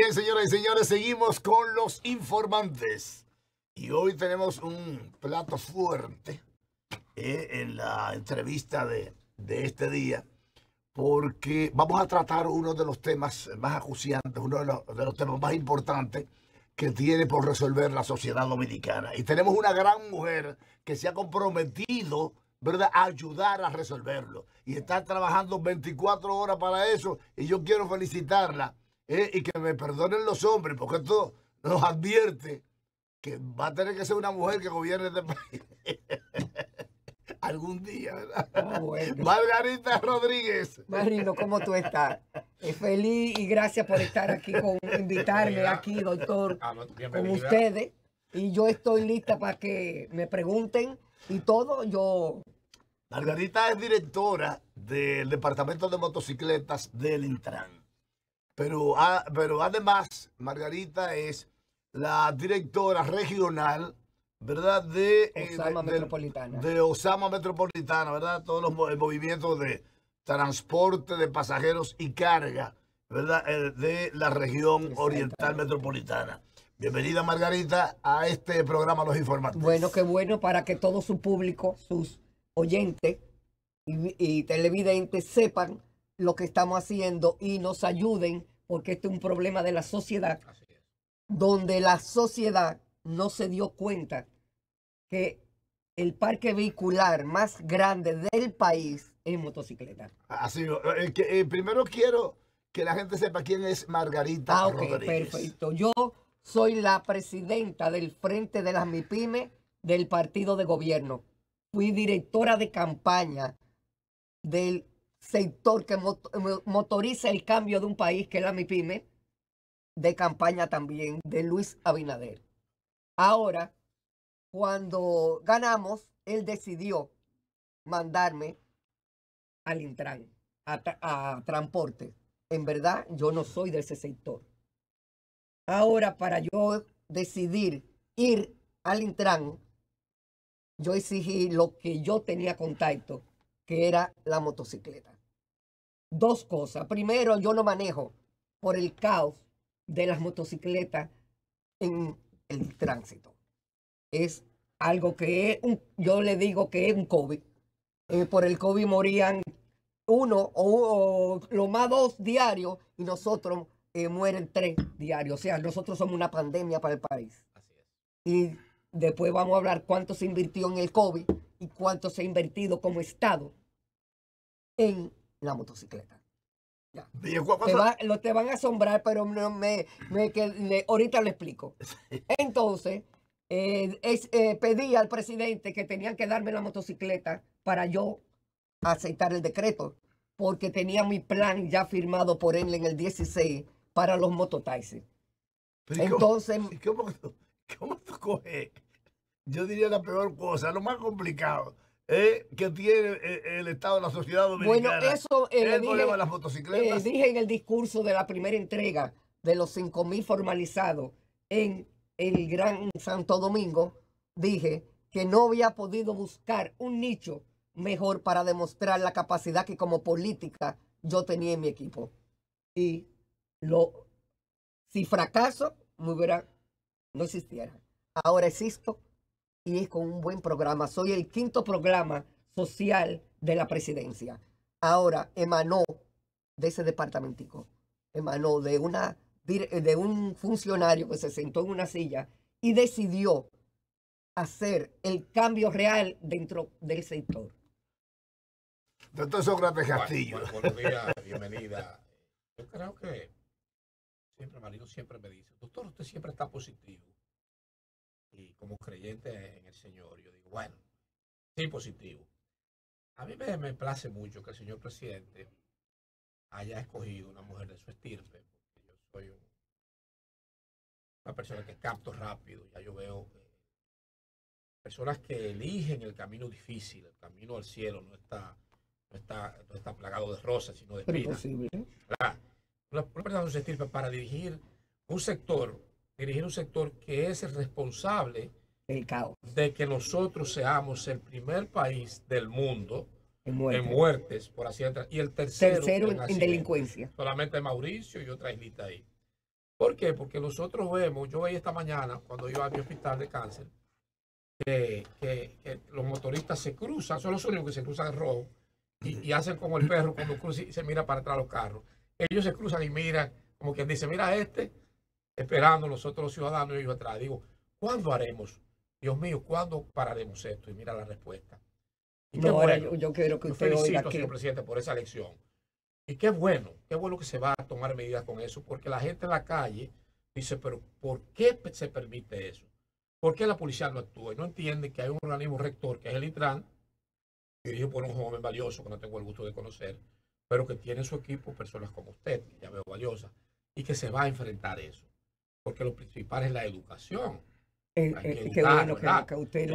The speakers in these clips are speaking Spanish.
Bien, señoras y señores, seguimos con los informantes. Y hoy tenemos un plato fuerte eh, en la entrevista de, este día, porque vamos a tratar uno de los temas más acuciantes, uno de los, de los temas más importantes que tiene por resolver la sociedad dominicana. Y tenemos una gran mujer que se ha comprometido ¿verdad? A ayudar a resolverlo. Y está trabajando 24 horas para eso. Y yo quiero felicitarla ¿eh? y que me perdonen los hombres, porque esto nos advierte que va a tener que ser una mujer que gobierne este país. Algún día, ¿verdad? Ah, Margarita Rodríguez. Marino, ¿cómo tú estás? Feliz y gracias por estar aquí, con invitarme aquí, doctor, ah, con ustedes. Y yo estoy lista para que me pregunten y todo. Yo Margarita es directora del Departamento de Motocicletas del Intran. Pero, ah, pero además, Margarita es la directora regional, ¿verdad? De eh, Osama de, Metropolitana. Osama Metropolitana, ¿verdad? Todos los movimientos de transporte de pasajeros y carga, ¿verdad? Eh, de la región oriental metropolitana. Bienvenida Margarita a este programa Los Informantes. Bueno, qué bueno para que todo su público, sus oyentes y televidentes sepan lo que estamos haciendo y nos ayuden, porque este es un problema de la sociedad, donde la sociedad no se dio cuenta que el parque vehicular más grande del país es motocicleta. Así, eh, eh, eh, primero quiero que la gente sepa quién es Margarita ah, Perfecto. Yo soy la presidenta del Frente de las MIPYME del partido de gobierno. Fui directora de campaña del sector que motoriza el cambio de un país, que es la MIPYME, de campaña también de Luis Abinader. Ahora, cuando ganamos, él decidió mandarme al Intran, a, a transporte. En verdad, yo no soy de ese sector. Ahora, para yo decidir ir al Intran, yo exigí lo que yo tenía contacto que era la motocicleta. Dos cosas. Primero, yo no manejo por el caos de las motocicletas en el tránsito. Es algo que es un, yo le digo que es un COVID. Eh, por el COVID morían uno o, los lo más dos diarios y nosotros eh, mueren tres diarios. O sea, nosotros somos una pandemia para el país. Y después vamos a hablar cuánto se invirtió en el COVID y cuánto se ha invertido como Estado en la motocicleta. Te, lo, te van a asombrar, pero me, me le, ahorita lo explico. Entonces, eh, eh, pedí al presidente que tenían que darme la motocicleta para yo aceptar el decreto, porque tenía mi plan ya firmado por él en el 16 para los mototaxis. Entonces, cómo tú coges? Yo diría la peor cosa, lo más complicado que tiene eh, el Estado de la sociedad dominicana. Bueno, eso el eh, problema de las motocicletas. Eh, dije en el discurso de la primera entrega de los 5.000 formalizados en el Gran Santo Domingo, dije que no había podido buscar un nicho mejor para demostrar la capacidad que como política yo tenía en mi equipo. Y lo, si fracaso, hubiera, no existiera. Ahora existo y es con un buen programa. Soy el quinto programa social de la presidencia. Ahora emanó de ese departamentico, emanó de, una, de un funcionario que se sentó en una silla y decidió hacer el cambio real dentro del sector. Doctor Sócrates Castillo. buenos días, bienvenida. Yo creo que siempre, Marino siempre me dice, doctor, usted siempre está positivo y como creyente en el Señor, yo digo, bueno, sí positivo. A mí me, place mucho que el señor presidente haya escogido una mujer de su estirpe, porque yo soy una persona que capto rápido, ya yo veo personas que eligen el camino difícil, el camino al cielo, no está, no está, está plagado de rosas, sino de espinas. Ah, una, persona de su estirpe para dirigir un sector dirigir un sector que es el responsable caos. de que nosotros seamos el primer país del mundo en, muertes, por así decirlo. y el tercero, en, delincuencia. Solamente Mauricio y otra islita ahí. ¿Por qué? Porque nosotros vemos, yo veía esta mañana cuando iba a mi hospital de cáncer, que, los motoristas se cruzan, son los únicos que se cruzan en rojo, y, y hacen como el perro cuando cruza y se mira para atrás los carros. Ellos se cruzan y miran, como quien dice, mira este, esperando nosotros los ciudadanos y ellos atrás. Digo, ¿cuándo haremos? Dios mío, ¿cuándo pararemos esto? Y mira la respuesta. Y ahora yo, quiero que usted felicito, señor presidente, por esa elección. Y qué bueno, qué bueno que se va a tomar medidas con eso, porque la gente en la calle dice, pero ¿por qué se permite eso? ¿Por qué la policía no actúa? Y no entiende que hay un organismo rector, que es el ITRAN, dirigido por un joven valioso que no tengo el gusto de conocer, pero que tiene en su equipo personas como usted, ya veo valiosa, y que se va a enfrentar eso porque lo principal es la educación. Eh, eh bueno que, usted eh,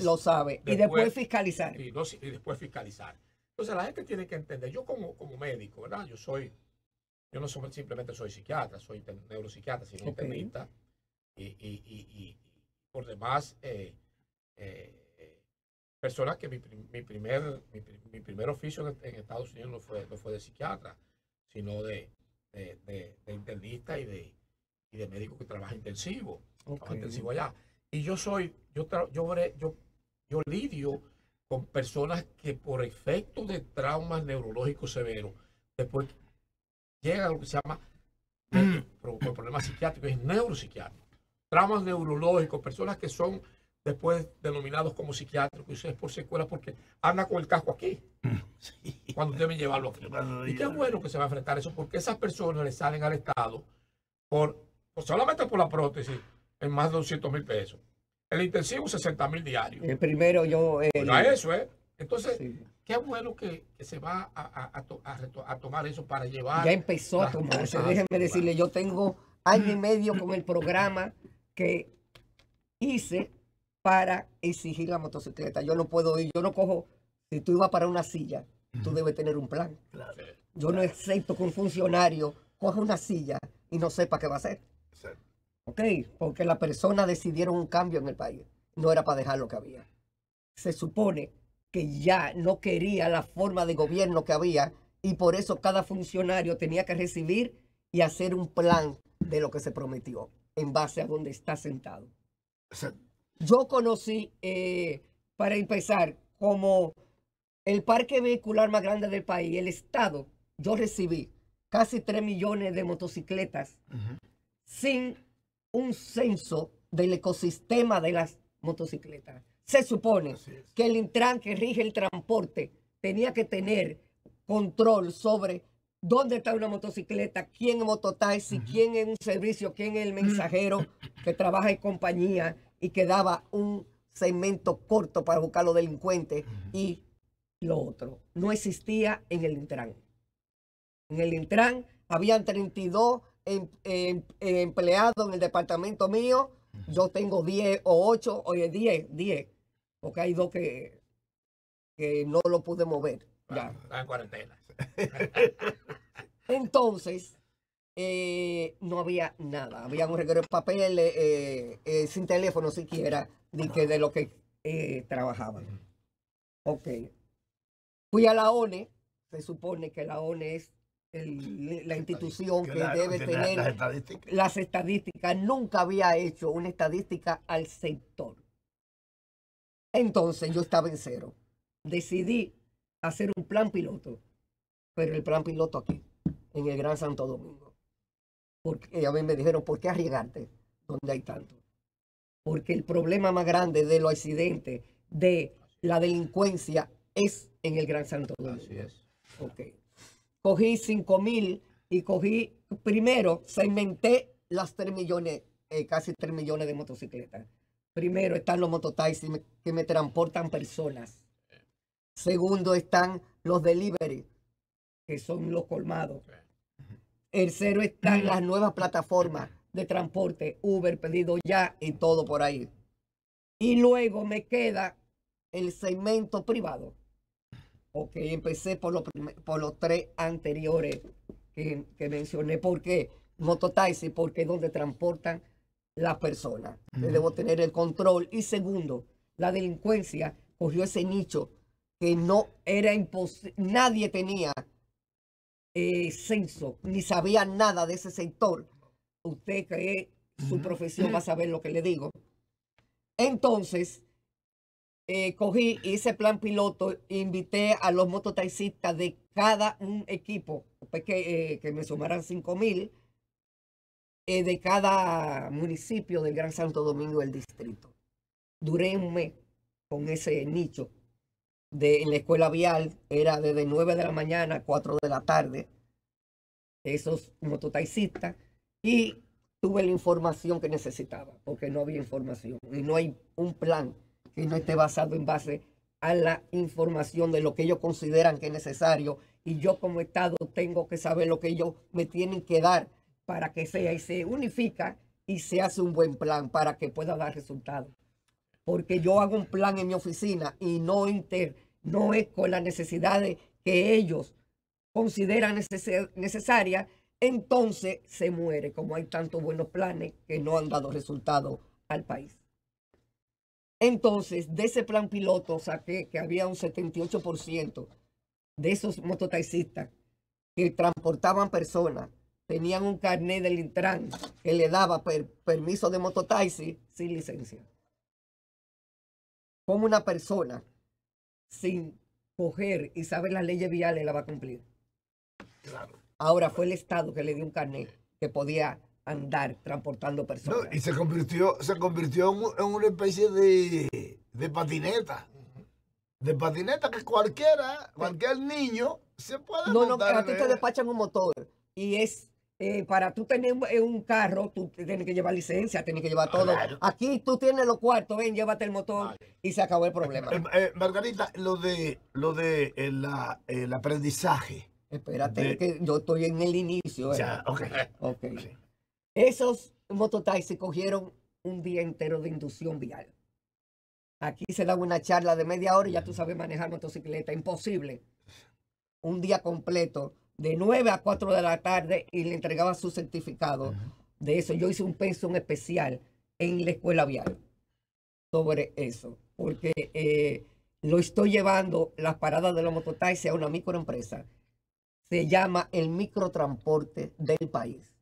lo, sabe. y después fiscalizar. Y, después fiscalizar. Entonces la gente tiene que entender, yo como, médico, ¿verdad? Yo soy, yo no soy, simplemente soy psiquiatra, soy neuropsiquiatra, sino internista. Y, y, y, por demás, eh, eh personas que mi, mi primer, mi, mi, primer oficio en, Estados Unidos no fue, no fue de psiquiatra, sino de, de, de, internista y de, y de médico que trabaja intensivo. intensivo allá. Y yo soy, yo, yo, yo, yo lidio con personas que por efecto de traumas neurológicos severos, después llega lo que se llama mm. por problemas psiquiátricos, es neuropsiquiátrico. Traumas neurológicos, personas que son después denominados como psiquiátricos, y por secuela porque anda con el casco aquí. Cuando deben llevarlo aquí. Y qué bueno que se va a enfrentar eso, porque esas personas le salen al Estado por, solamente por la prótesis en más de 200 mil pesos. El intensivo 60 mil diarios. El primero yo... bueno, eh, pues eso, ¿eh? Entonces, qué bueno que, se va a, tomar eso para llevar... Ya empezó a tomarse. Déjenme decirle, yo tengo año y medio con el programa que hice para exigir la motocicleta. Yo no puedo ir, yo no cojo, si tú ibas para una silla, tú debes tener un plan. yo no acepto que un funcionario coja una silla y no sepa qué va a hacer. ¿Ok? Porque la persona decidieron un cambio en el país. No era para dejar lo que había. Se supone que ya no quería la forma de gobierno que había y por eso cada funcionario tenía que recibir y hacer un plan de lo que se prometió en base a donde está sentado. Yo conocí, eh, para empezar, como el parque vehicular más grande del país, el Estado, yo recibí casi 3 millones de motocicletas sin un censo del ecosistema de las motocicletas. Se supone que el Intran que rige el transporte tenía que tener control sobre dónde está una motocicleta, quién es mototaxi, quién es un servicio, quién es el mensajero que trabaja en compañía, y quedaba un segmento corto para buscar los delincuentes y lo otro. No existía en el Intran. En el Intran habían 32 em, em, empleados en el departamento mío. Yo tengo 10 o 8, oye, 10, 10, porque hay dos que, no lo pude mover. Ya. Ah, en cuarentena. Entonces, eh, no había nada. Había un reguero de papel, eh, eh, sin teléfono siquiera, de, que, de lo que trabajaban. Ok. Fui a la ONE, se supone que la ONE es la institución que, debe tener las estadísticas. Nunca había hecho una estadística al sector. Entonces yo estaba en cero. Decidí hacer un plan piloto, pero el plan piloto aquí, en el Gran Santo Domingo porque a mí me dijeron, ¿por qué arriesgarte donde hay tanto? Porque el problema más grande de los accidentes, de la delincuencia, es en el Gran Santo Domingo. Así es. Okay. Cogí 5 mil y cogí, primero, segmenté las 3 millones, eh, casi 3 millones de motocicletas. Primero están los mototaxis que me transportan personas. Eh. Segundo están los delivery, que son los colmados. El cero está en las mm. nuevas plataformas de transporte, Uber, pedido ya y todo por ahí. Y luego me queda el segmento privado. Ok, empecé por, los tres anteriores que, mencioné. ¿Por qué? Mototaxi, porque es donde transportan las personas. Debo tener el control. Y segundo, la delincuencia cogió ese nicho que no era imposible, nadie tenía eh, censo, ni sabía nada de ese sector. Usted que su profesión va a saber lo que le digo. Entonces, eh, cogí, ese plan piloto, invité a los mototaxistas de cada un equipo, pues eh, que, me sumaran 5 mil, de cada municipio del Gran Santo Domingo del distrito. Duré un mes con ese nicho de, en la escuela vial era desde 9 de la mañana a 4 de la tarde. Esos mototaxistas. Y tuve la información que necesitaba, porque no había información. Y no hay un plan que no esté basado en base a la información de lo que ellos consideran que es necesario. Y yo como Estado tengo que saber lo que ellos me tienen que dar para que sea y se unifica y se hace un buen plan para que pueda dar resultados porque yo hago un plan en mi oficina y no no es con las necesidades que ellos consideran necesarias, entonces se muere, como hay tantos buenos planes que no han dado resultado al país. Entonces, de ese plan piloto saqué que había un 78% de esos mototaxistas que transportaban personas tenían un carnet del Intran que le daba permiso de mototaxi sin licencia. Como una persona sin coger y saber las leyes viales la va a cumplir? Claro. Ahora fue el Estado que le dio un carnet que podía andar transportando personas. y se convirtió, se convirtió en, una especie de, patineta. De patineta que cualquiera, cualquier niño se puede No, no, no, a ti te despachan un motor y es eh, para tú tener un eh, carro, tú tienes que llevar licencia, tienes que llevar todo. Aquí tú tienes los cuartos, ven, llévate el motor y se acabó el problema. Eh, Margarita, lo de lo de el aprendizaje. Espérate, que yo estoy en el inicio. Ya, ok. Okay. Esos mototaxis cogieron un día entero de inducción vial. Aquí se da una charla de media hora y ya tú sabes manejar motocicleta. Imposible. Un día completo de 9 a 4 de la tarde y le entregaba su certificado. De eso yo hice un pensum especial en la escuela vial sobre eso, porque eh, lo estoy llevando las paradas de los mototaxis a una microempresa. Se llama el microtransporte del país.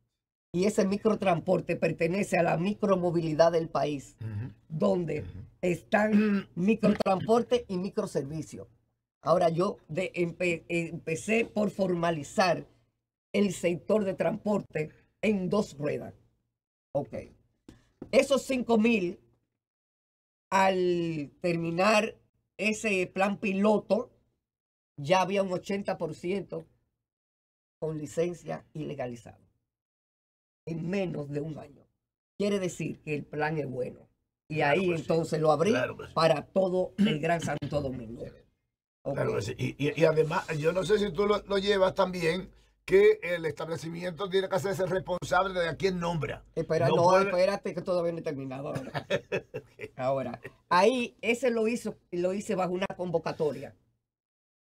Y ese microtransporte pertenece a la micromovilidad del país, donde están microtransporte y microservicio. Ahora yo empecé por formalizar el sector de transporte en dos ruedas. Ok. Esos 5 mil, al terminar ese plan piloto, ya había un 80% con licencia ilegalizada. En menos de un año. Quiere decir que el plan es bueno. Y ahí pues entonces lo abrí pues para todo el Gran Santo Domingo y, además, yo no sé si tú lo, llevas también, que el establecimiento tiene que hacerse responsable de a quién nombra. Espera, no, espérate que todavía no he terminado. Ahora. ahí ese lo hizo, lo hice bajo una convocatoria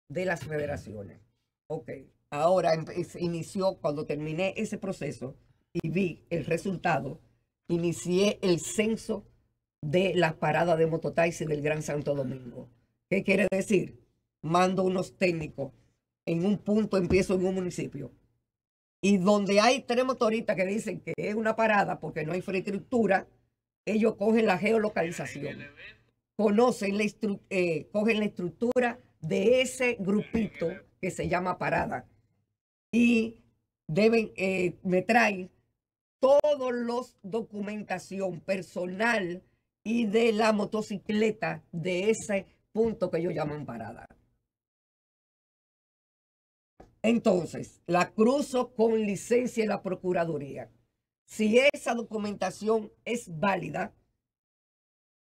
de las federaciones. Ok, ahora inició cuando terminé ese proceso y vi el resultado, inicié el censo de las paradas de mototaxi del Gran Santo Domingo. ¿Qué quiere decir? mando unos técnicos. En un punto empiezo en un municipio. Y donde hay tres motoristas que dicen que es una parada porque no hay infraestructura, ellos cogen la geolocalización. Conocen la, eh, cogen la estructura de ese grupito que se llama parada. Y deben, eh, me traen todos los documentación personal y de la motocicleta de ese punto que ellos llaman parada. Entonces, la cruzo con licencia en la Procuraduría. Si esa documentación es válida,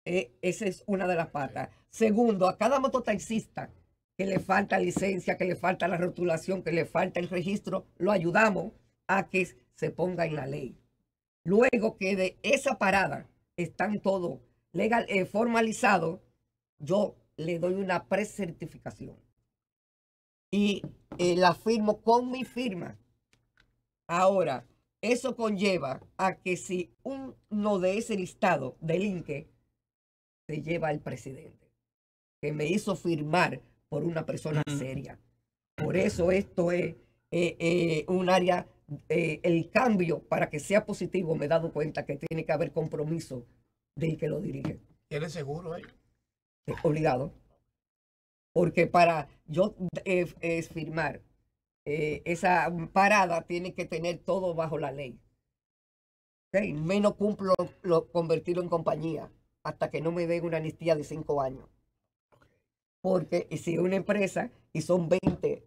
eh, esa es una de las patas. Segundo, a cada mototaxista que le falta licencia, que le falta la rotulación, que le falta el registro, lo ayudamos a que se ponga en la ley. Luego que de esa parada están todo legal, eh, formalizados, yo le doy una precertificación y eh, la firmo con mi firma. Ahora, eso conlleva a que si uno de ese listado delinque, se lleva al presidente, que me hizo firmar por una persona seria. Por eso esto es eh, eh, un área, el cambio para que sea positivo, me he dado cuenta que tiene que haber compromiso del que lo dirige. ¿Tiene seguro ahí? Obligado porque para yo eh, eh, firmar eh, esa parada tiene que tener todo bajo la ley. Menos cumplo lo convertirlo en compañía hasta que no me den una amnistía de cinco años. Porque si es una empresa y son 20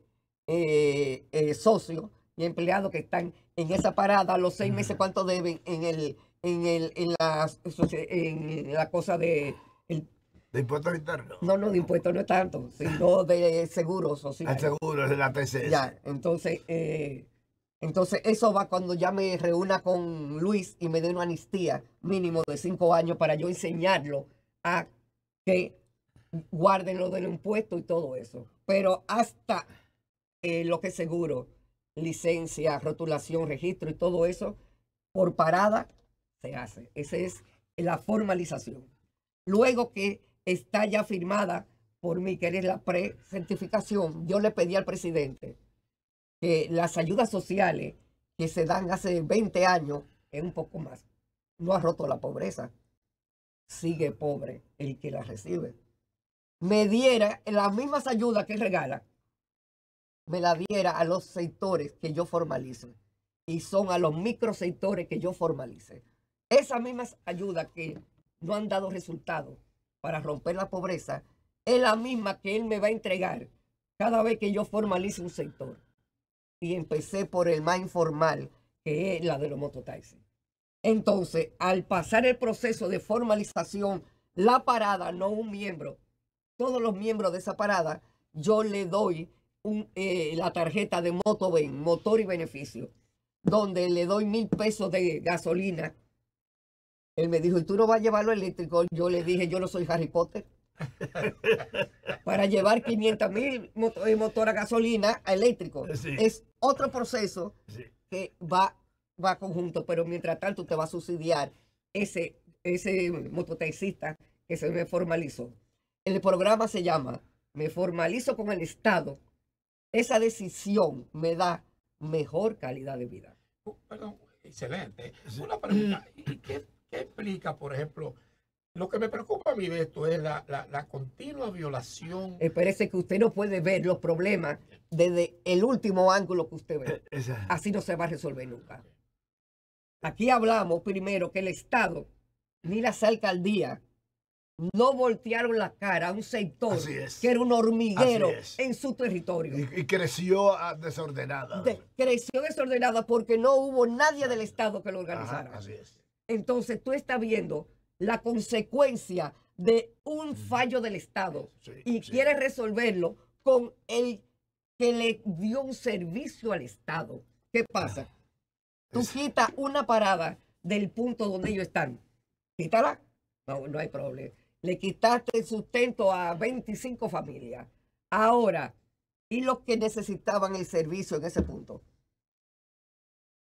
socios y empleados que están en esa parada, los seis meses cuánto deben en el en el en la, cosa de el, ¿De impuestos internos? No, no, de impuestos no es tanto, sino de seguros sociales. El seguro, de la TCS. Ya, entonces, eh, entonces eso va cuando ya me reúna con Luis y me dé una amnistía mínimo de cinco años para yo enseñarlo a que guarden lo del impuesto y todo eso. Pero hasta eh, lo que es seguro, licencia, rotulación, registro y todo eso, por parada se hace. Esa es la formalización. Luego que está ya firmada por mí, que es la pre-certificación. Yo le pedí al presidente que las ayudas sociales que se dan hace 20 años es un poco más. No ha roto la pobreza. Sigue pobre el que la recibe. Me diera las mismas ayudas que regala, me la diera a los sectores que yo formalice. Y son a los micro sectores que yo formalice. Esas mismas ayudas que no han dado resultado para romper la pobreza es la misma que él me va a entregar cada vez que yo formalice un sector. Y empecé por el más informal, que es la de los mototaxis. Entonces, al pasar el proceso de formalización, la parada, no un miembro, todos los miembros de esa parada, yo le doy eh, la tarjeta de moto motor y beneficio, donde le doy mil pesos de gasolina él me dijo, ¿y tú no vas a llevarlo eléctrico? Yo le dije, yo no soy Harry Potter. Para llevar 500 mil eh, motor, a gasolina a eléctrico. Es otro proceso que va, va conjunto, pero mientras tanto te va a subsidiar ese, ese mototaxista que se me formalizó. El programa se llama Me formalizo con el Estado. Esa decisión me da mejor calidad de vida. Oh, perdón, excelente. Una pregunta. ¿Y qué ¿Qué explica, por ejemplo, lo que me preocupa a mí de esto es la, continua violación. Eh, parece que usted no puede ver los problemas desde el último ángulo que usted ve. Eh, así no se va a resolver nunca. Aquí hablamos primero que el Estado ni las alcaldías no voltearon la cara a un sector que era un hormiguero en su territorio. Y, creció ah, desordenada. creció desordenada porque no hubo nadie del Estado que lo organizara. así es entonces tú estás viendo la consecuencia de un fallo del Estado y quieres resolverlo con el que le dio un servicio al Estado. ¿Qué pasa? Ah, tú quitas una parada del punto donde ellos están. Quítala. No, no hay problema. Le quitaste el sustento a 25 familias. Ahora, ¿y los que necesitaban el servicio en ese punto?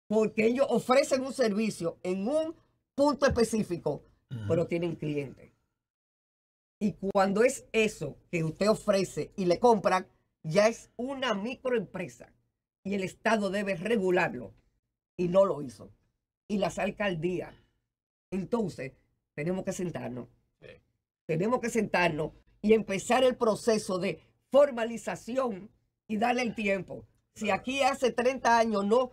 Porque ellos ofrecen un servicio en un punto específico, pero tienen clientes. Y cuando es eso que usted ofrece y le compran, ya es una microempresa y el Estado debe regularlo. Y no lo hizo. Y las alcaldías. Entonces, tenemos que sentarnos. Tenemos que sentarnos y empezar el proceso de formalización y darle el tiempo. Si aquí hace 30 años no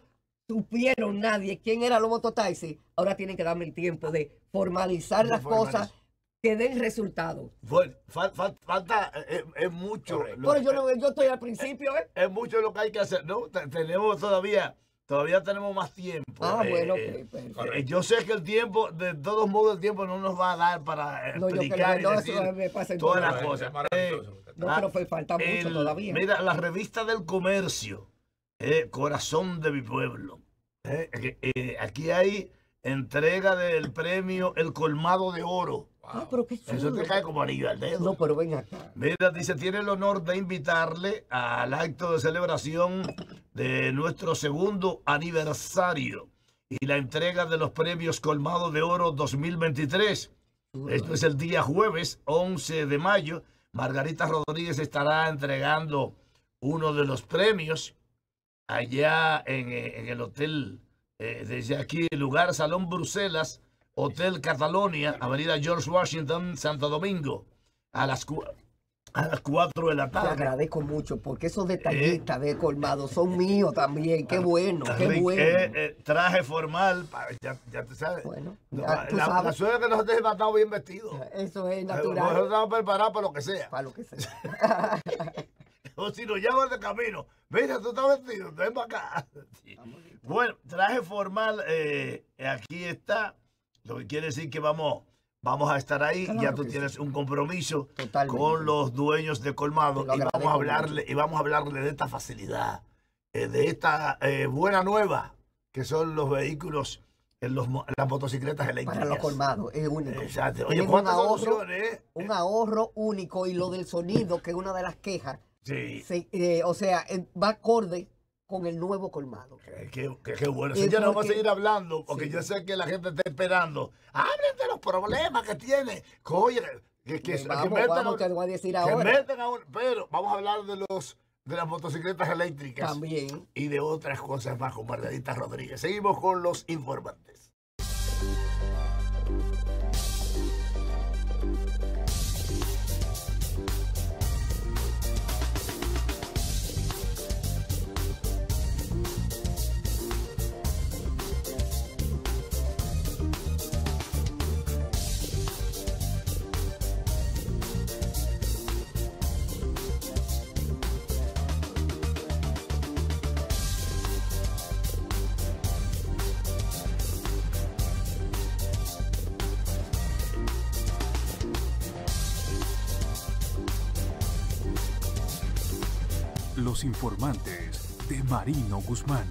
supieron nadie quién era Lobo Totaisi, ahora tienen que darme el tiempo de formalizar las cosas que den resultados. falta, eh, eh, es, mucho. Pero yo, no, yo estoy al principio, eh, Es, mucho lo que hay que hacer, ¿no? Tenemos todavía todavía tenemos más tiempo. Ah, pues, pues, yo sé que el tiempo, de todos modos, el tiempo no nos va a dar para todas las cosas. no, pero ah, falta mucho todavía. Mira, la revista del comercio corazón de mi pueblo. Eh, eh, eh, aquí hay entrega del premio El Colmado de Oro. Ah, Eso te cae como anillo al dedo. No, pero ven acá. Mira, dice, tiene el honor de invitarle al acto de celebración de nuestro segundo aniversario y la entrega de los premios Colmado de Oro 2023. Esto es el día jueves 11 de mayo. Margarita Rodríguez estará entregando uno de los premios allá eh, en, el hotel, eh, desde aquí, el lugar Salón Bruselas, Hotel Catalonia, Avenida George Washington, Santo Domingo, a las, a 4 de la tarde. Te agradezco mucho porque esos eh, detallistas de colmado son míos también. Qué bueno, qué bueno. traje formal, ya, ya te sabes. Bueno, la, sabes. suerte es que nosotros hemos bien vestidos. Eso es natural. Nosotros estamos preparados para lo que sea. Para lo que sea. o si nos llevan de camino, mira, tú estás vestido, ven para acá. Bueno, traje formal, eh, aquí está, lo que quiere decir que vamos, vamos a estar ahí, ya tú tienes un compromiso con los dueños de Colmado y vamos, a hablarle, y vamos a hablarle de esta facilidad, eh, de esta eh, buena nueva, que son los vehículos en las motocicletas eléctricas. Para los colmados, es único. Exacto. un ahorro, un ahorro único y lo del sonido, que es una de las quejas Sí. Eh, o sea, va acorde con el nuevo colmado. Qué, qué, bueno. Señora, vamos a seguir hablando, porque yo sé que la gente está esperando. Hablen de los problemas que tiene. Oye, que, vamos, voy a decir ahora. Pero vamos a hablar de los de las motocicletas eléctricas. También. Y de otras cosas más con Margarita Rodríguez. Seguimos con los informantes. informantes de Marino Guzmán.